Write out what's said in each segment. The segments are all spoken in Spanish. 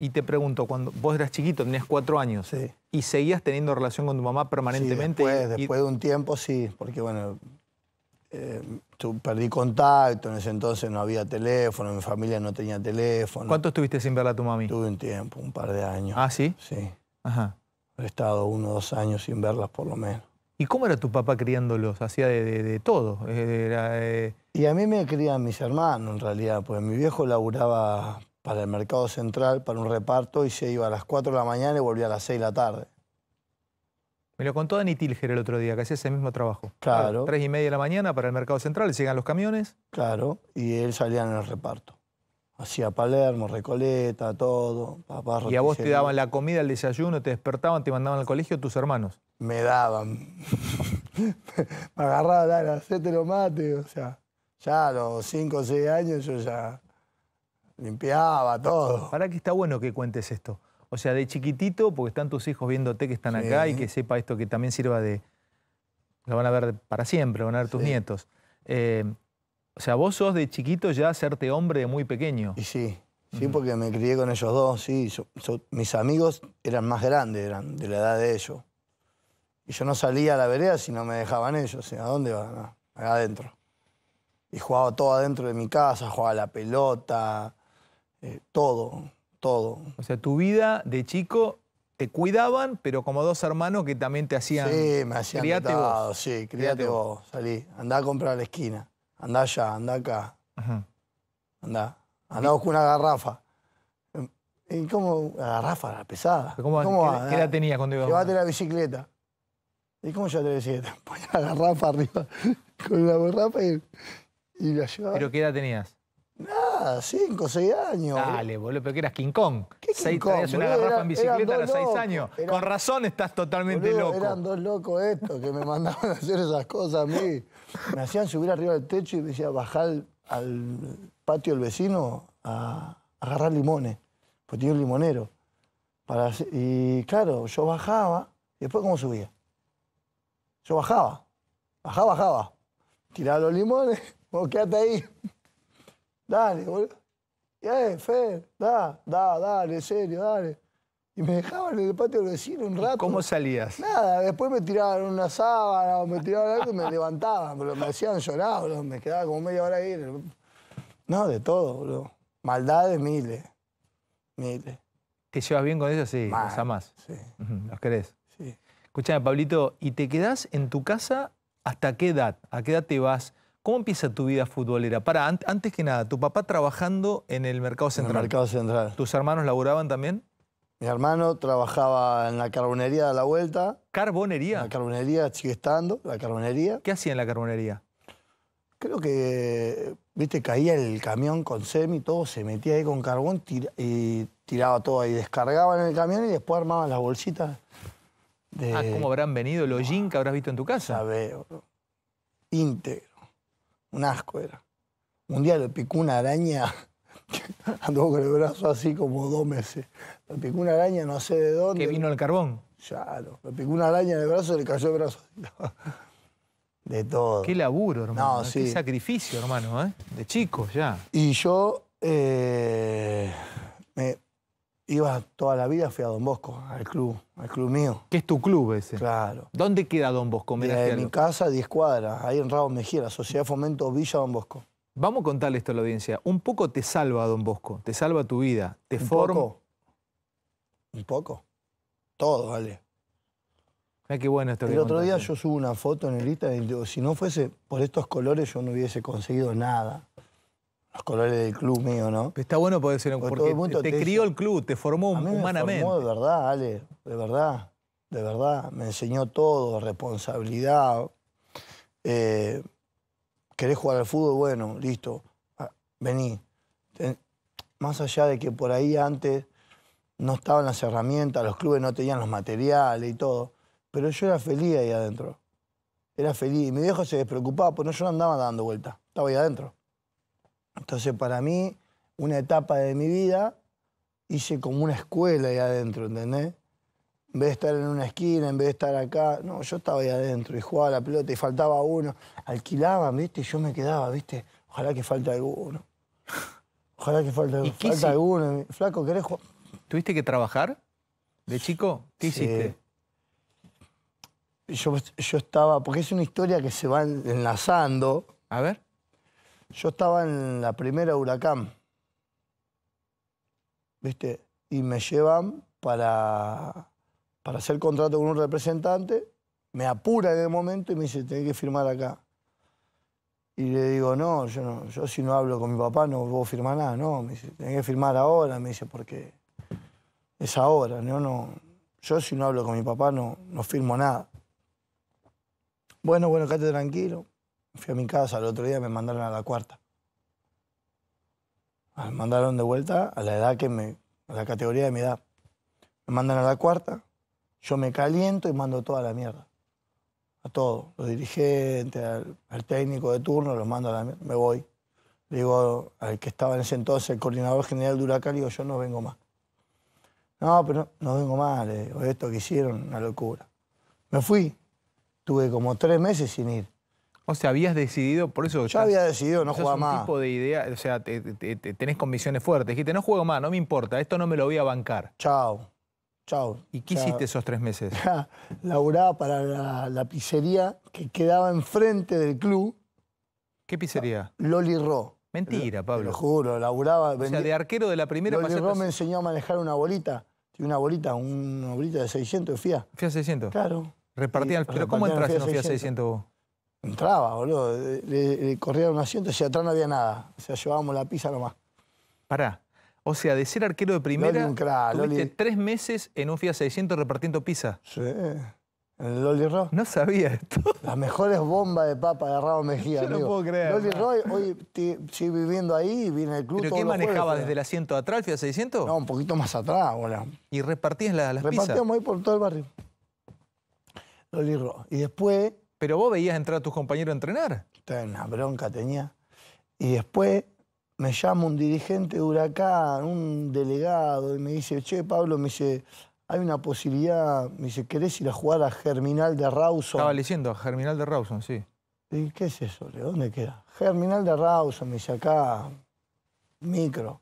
Y te pregunto, cuando vos eras chiquito, tenías cuatro años, ¿y seguías teniendo relación con tu mamá permanentemente? Sí, después, después de un tiempo sí, porque bueno, eh, perdí contacto, en ese entonces no había teléfono, mi familia no tenía teléfono. ¿Cuánto estuviste sin verla a tu mami? Tuve un tiempo, un par de años. ¿Ah, sí? Sí. Ajá. He estado uno o dos años sin verlas por lo menos. ¿Y cómo era tu papá criándolos? Hacía de, todo. Era, eh, Y a mí me crían mis hermanos, en realidad, pues mi viejo laburaba para el mercado central, para un reparto, y se iba a las 4 de la mañana y volvía a las 6 de la tarde. Me lo contó Dani Tilger el otro día, que hacía ese mismo trabajo. Claro. Tres y media de la mañana para el mercado central, llegan los camiones. Claro, y él salía en el reparto. Hacía Palermo, Recoleta, todo. Papá, ¿Y a vos te daban la comida, el desayuno, te despertaban, te mandaban al colegio tus hermanos? Me daban. me agarraban, dale, hacete lo mate. O sea, ya a los 5 o 6 años yo ya limpiaba todo. Para que está bueno que cuentes esto. O sea, de chiquitito, porque están tus hijos viéndote que están acá y que sepa esto que también sirva de. Lo van a ver para siempre, van a ver tus nietos. Eh, o sea, vos sos de chiquito ya hacerte hombre de muy pequeño. Y sí, sí, porque me crié con ellos dos, sí. mis amigos eran más grandes, eran de la edad de ellos. Y yo no salía a la vereda si no me dejaban ellos. sea, ¿A dónde van? acá adentro. Y jugaba todo adentro de mi casa, jugaba la pelota, eh, todo, todo. O sea, tu vida de chico te cuidaban, pero como dos hermanos que también te hacían... Sí, me hacían criate vos. sí, criate vos. salí, andá a comprar a la esquina, andá allá, andá acá, Ajá. andá, andá con una garrafa. Eh, ¿Y cómo? garrafa, era pesada. ¿Cómo, ¿qué, edad tenías cuando iba? Llevate la bicicleta. ¿Y cómo ya te decía? Ponía la garrafa arriba con la garrafa y, y la llevaba. ¿Pero qué edad tenías? Nada. Ah, cinco 5 6 años. Dale, boludo, pero que eras King Kong. ¿Qué King seis, Kong, una garrafa en bicicleta a los 6 años. Con razón estás totalmente loco. Eran dos locos estos que me mandaban a hacer esas cosas a mí. Me hacían subir arriba del techo y me decían bajar al patio del vecino a, agarrar limones. Porque tenía un limonero. y claro, yo bajaba. ¿Y después cómo subía? Yo bajaba. Bajaba, bajaba. Tiraba los limones. Vos ahí. Dale, boludo. ya, Fer, da, da, dale, serio, dale. Y me dejaban en el patio del vecino un rato. ¿Cómo salías? Nada, después me tiraban una sábana o me tiraban algo y me levantaban, pero me hacían llorar, boludo. Me quedaba como media hora ahí. No, de todo, boludo. Maldades miles. Miles. ¿Te llevas bien con eso Sí, más los Sí. los querés. Sí. Escuchame, Pablito, ¿y te quedás en tu casa hasta qué edad? ¿A qué edad te vas? ¿Cómo empieza tu vida futbolera? Para, antes que nada, tu papá trabajando en el mercado central. En el mercado central. ¿Tus hermanos laburaban también? Mi hermano trabajaba en la carbonería de la vuelta. ¿Carbonería? La carbonería sigue estando, la carbonería. ¿Qué hacía en la carbonería? Creo que, viste, caía el camión con semi, todo se metía ahí con carbón y tiraba todo ahí. Descargaban el camión y después armaban las bolsitas. Ah, ¿cómo habrán venido los jeans ah, que habrás visto en tu casa? ver, íntegro. Un asco era. Un día le picó una araña, anduvo con el brazo así como dos meses. Le picó una araña, no sé de dónde. ¿Que vino el carbón? Claro. Le picó una araña en el brazo y le cayó el brazo. De todo. Qué laburo, hermano. Qué sacrificio, hermano, ¿eh? De chico ya. Y yo eh, me, Iba toda la vida, fui a Don Bosco, al club, al club mío. ¿Qué es tu club ese? Claro. ¿Dónde queda Don Bosco? en mi casa, 10 cuadras, ahí en Raúl Mejía, la Sociedad Fomento Villa Don Bosco. Vamos a contarle esto a la audiencia. Un poco te salva Don Bosco, te salva tu vida, te forma. ¿Un poco? ¿Un poco? Todo, vale. qué bueno esto El otro día eh. yo subo una foto en el Instagram y digo, si no fuese por estos colores yo no hubiese conseguido nada los colores del club mío, ¿no? Está bueno poder ser un porque, te, crió el club, te formó a me humanamente. Formó de verdad, Ale, de verdad, de verdad. Me enseñó todo, responsabilidad. Eh, ¿Querés jugar al fútbol? Bueno, listo. Ah, vení. Más allá de que por ahí antes no estaban las herramientas, los clubes no tenían los materiales y todo. Pero yo era feliz ahí adentro. Era feliz. Y mi viejo se despreocupaba, porque yo no andaba dando vueltas. Estaba ahí adentro. Entonces, para mí, una etapa de mi vida hice como una escuela ahí adentro, ¿entendés? En vez de estar en una esquina, en vez de estar acá, no, yo estaba ahí adentro y jugaba la pelota y faltaba uno. Alquilaban, ¿viste? yo me quedaba, ¿viste? Ojalá que falte alguno. Ojalá que falte, falte alguno. Flaco, ¿querés jugar? ¿Tuviste que trabajar de chico? ¿Qué hiciste? Yo, yo estaba, porque es una historia que se va enlazando. A ver. Yo estaba en la primera huracán, ¿viste? Y me llevan para, para hacer contrato con un representante, me apura en el momento y me dice, tenés que firmar acá. Y le digo, no, yo no, si no hablo con mi papá no puedo firmar nada, no, me dice, tenés que firmar ahora, me dice, porque es ahora, no, no, yo si no hablo con mi papá no, no firmo nada. Bueno, bueno, quédate tranquilo. Fui a mi casa, el otro día me mandaron a la cuarta. Ah, me mandaron de vuelta a la edad que me, a la categoría de mi edad. Me mandan a la cuarta, yo me caliento y mando toda la mierda. A todos los dirigentes, al, técnico de turno, los mando a la mierda, me voy. Le digo al que estaba en ese entonces, el coordinador general de Huracán, digo, yo no vengo más. No, pero no, vengo más, le esto que hicieron, una locura. Me fui, tuve como tres meses sin ir. O sea, habías decidido, por eso... Ya había decidido no jugaba más. un tipo de idea, o sea, tenés convicciones fuertes. Dijiste, no juego más, no me importa, esto no me lo voy a bancar. Chao, chao. ¿Y qué hiciste esos tres meses? Laburaba para la, pizzería que quedaba enfrente del club. ¿Qué pizzería? Ah, Loli Ro. Mentira, Pablo. Te lo juro, laburaba... O sea, de arquero de la primera... Loli Ro me enseñó a manejar una bolita. Una bolita, una bolita de 600 de FIA. FIA 600. Claro. Repartía, ¿Pero cómo entraste en FIA 600 vos? Entraba, boludo. Le, le corría un asiento y atrás no había nada. O sea, llevábamos la pizza nomás. Pará. O sea, de ser arquero de primera, tres meses en un Fiat 600 repartiendo pizza. Sí. En el Loli Roy. No sabía esto. Las mejores bombas de papa de Rao Mejía, Yo no puedo creer. Loli Roy, hoy sigue viviendo ahí, viene el club ¿Pero qué manejaba desde el asiento atrás, el Fiat 600? No, un poquito más atrás, boludo. ¿Y repartías las pizzas? Repartíamos ahí por todo el barrio. Loli Ross. Y después pero vos veías entrar a tus compañeros a entrenar. Una bronca tenía. Y después me llama un dirigente de Huracán, un delegado, y me dice, che, Pablo, me dice, hay una posibilidad, me dice, ¿querés ir a jugar a Germinal de Rawson? Estaba leyendo, Germinal de Rawson, sí. ¿Y qué es eso? ¿De dónde queda? Germinal de Rawson, me dice, acá, micro.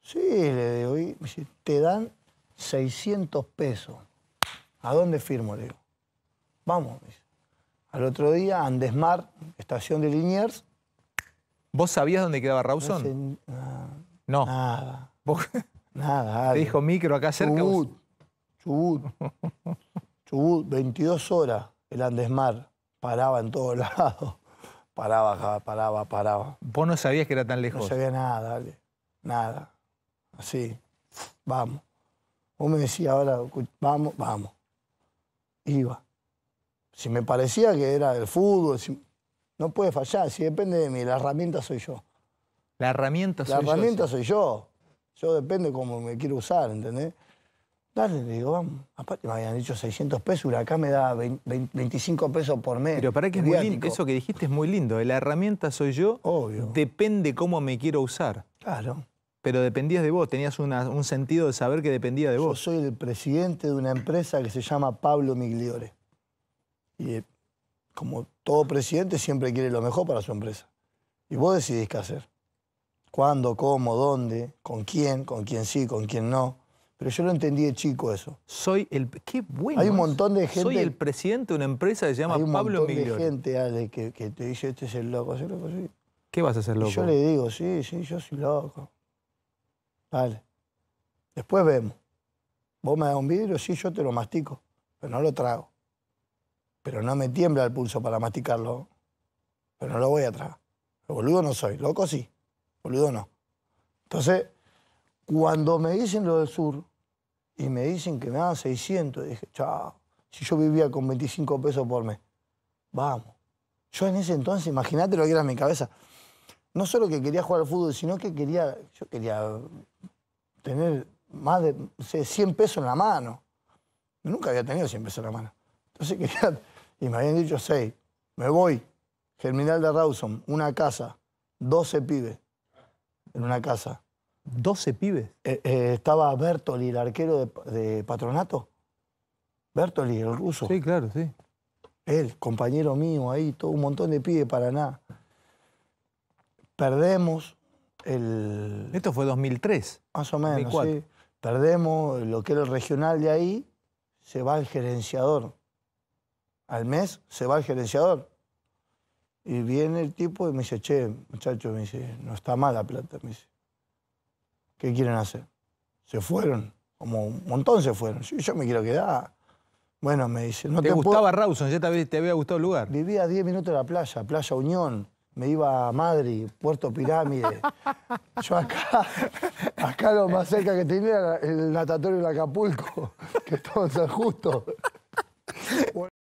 Sí, le digo, y me dice, te dan 600 pesos. ¿A dónde firmo? Le digo, vamos, me dice. Al otro día, Andesmar, estación de Liniers. ¿Vos sabías dónde quedaba Rawson? No. Ah, no. Nada. Nada. Te dijo micro acá cerca. Chubut. Chubut. Chubut, 22 horas el Andesmar. Paraba en todos lados. Paraba, paraba, paraba. ¿Vos no sabías que era tan lejos? No sabía nada, dale. Nada. Así. Vamos. Vos me decías ahora, vamos, vamos. Iba si me parecía que era el fútbol, no puede fallar, si depende de mí, la herramienta soy yo. La herramienta soy yo. La herramienta soy yo. Yo depende cómo me quiero usar, ¿entendés? Dale, digo, vamos. Aparte me habían dicho 600 pesos, acá me da 25 pesos por mes. Pero para que es muy lindo, eso que dijiste es muy lindo. ¿eh? La herramienta soy yo. Obvio. Depende cómo me quiero usar. Claro. Pero dependías de vos, tenías un sentido de saber que dependía de vos. Yo soy el presidente de una empresa que se llama Pablo Migliore. Y eh, como todo presidente siempre quiere lo mejor para su empresa. Y vos decidís qué hacer. Cuándo, cómo, dónde, con quién, con quién sí, con quién no. Pero yo lo entendí de chico eso. Soy el... ¡Qué bueno! Hay un montón de gente... Soy el presidente de una empresa que se llama Pablo Emilio. Hay un montón de gente, Ale, que, te dice, este es el loco, ¿Qué vas a hacer, loco? yo le digo, sí, sí, yo soy loco. Vale. Después vemos. Vos me das un vidrio, sí, yo te lo mastico, pero no lo trago pero no me tiembla el pulso para masticarlo, pero no lo voy a tragar. boludo no soy, loco sí, boludo no. Entonces, cuando me dicen lo del sur y me dicen que me dan 600, dije, chao, si yo vivía con 25 pesos por mes, vamos. Yo en ese entonces, imagínate lo que era en mi cabeza. No solo que quería jugar al fútbol, sino que quería, yo quería tener más de 100 pesos en la mano. Nunca había tenido 100 pesos en la mano. Entonces quería y me habían dicho seis. Me voy, Germinal de Rawson, una casa, 12 pibes en una casa. ¿12 pibes? Eh, eh, estaba Bertoli, el arquero de, Patronato. Bertoli, el ruso. Sí, claro, sí. Él, compañero mío ahí, todo un montón de pibes para nada. Perdemos el... Esto fue 2003. Más o menos, sí. Perdemos lo que era el regional de ahí, se va el gerenciador al mes se va el gerenciador. Y viene el tipo y me dice, che, muchacho, me dice, no está mal la plata, me dice. ¿Qué quieren hacer? Se fueron, como un montón se fueron. Yo, yo me quiero quedar. Bueno, me dice, no te, gustaba Rawson, ya te, había gustado el lugar. Vivía a 10 minutos de la playa, Playa Unión. Me iba a Madrid, Puerto Pirámide. yo acá, acá lo más cerca que tenía era el natatorio de Acapulco, que estaba en San Justo.